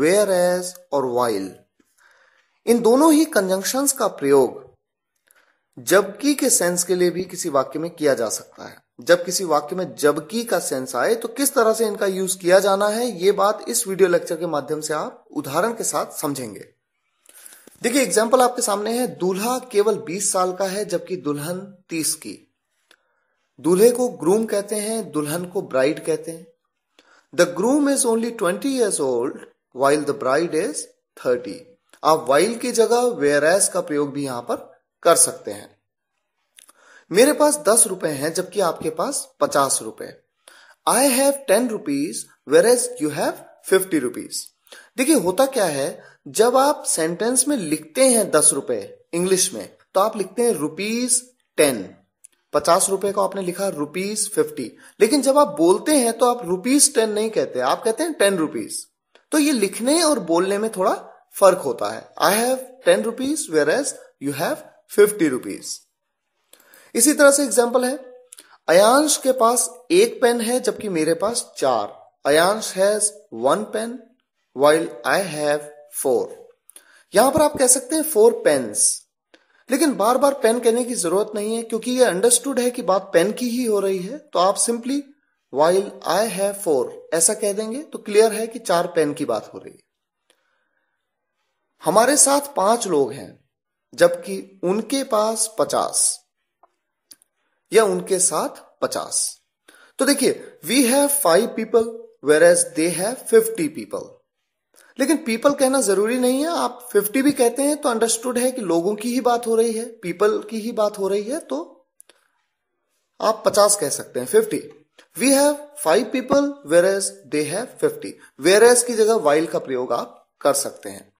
where whereas और while इन दोनों ही कंजंक्शंस का प्रयोग जबकि के सेंस के लिए भी किसी वाक्य में किया जा सकता है जब किसी वाक्य में जबकि का सेंस आए तो किस तरह से इनका यूज किया जाना है ये बात इस वीडियो लेक्चर के माध्यम से आप उदाहरण के साथ समझेंगे देखिए एग्जाम्पल आपके सामने है दूल्हा केवल 20 साल का है जबकि दुल्हन 30 की दूल्हे को ग्रूम कहते हैं दुल्हन को ब्राइड कहते हैं the groom is only twenty years old while the bride is thirty आप वाइल की जगह वेयर का प्रयोग भी यहां पर कर सकते हैं मेरे पास दस रुपए हैं जबकि आपके पास पचास रुपए I have ten rupees whereas you have fifty rupees देखिए होता क्या है जब आप सेंटेंस में लिखते हैं दस रुपए इंग्लिश में तो आप लिखते हैं रुपीज टेन पचास रुपए को आपने लिखा रुपीज फिफ्टी लेकिन जब आप बोलते हैं तो आप रुपीज टेन नहीं कहते आप कहते हैं टेन रुपीज तो ये लिखने और बोलने में थोड़ा फर्क होता है I have ten rupees whereas you have fifty rupees इसी तरह से एग्जाम्पल है अयांश के पास एक पेन है जबकि मेरे पास चार Ayansh has one pen while I have four यहां पर आप कह सकते हैं फोर पेन्स लेकिन बार बार पेन कहने की जरूरत नहीं है क्योंकि ये अंडरस्टूड है कि बात पेन की ही हो रही है तो आप simply while I have four ऐसा कह देंगे तो क्लियर है कि चार पेन की बात हो रही है हमारे साथ पांच लोग हैं जबकि उनके पास पचास या उनके साथ पचास तो देखिए we have five people whereas they have fifty people लेकिन पीपल कहना जरूरी नहीं है आप फिफ्टी भी कहते हैं तो अंडरस्टूड है कि लोगों की ही बात हो रही है पीपल की ही बात हो रही है तो आप पचास कह सकते हैं fifty we have five people whereas they have fifty whereas की जगह वाइल का प्रयोग आप कर सकते हैं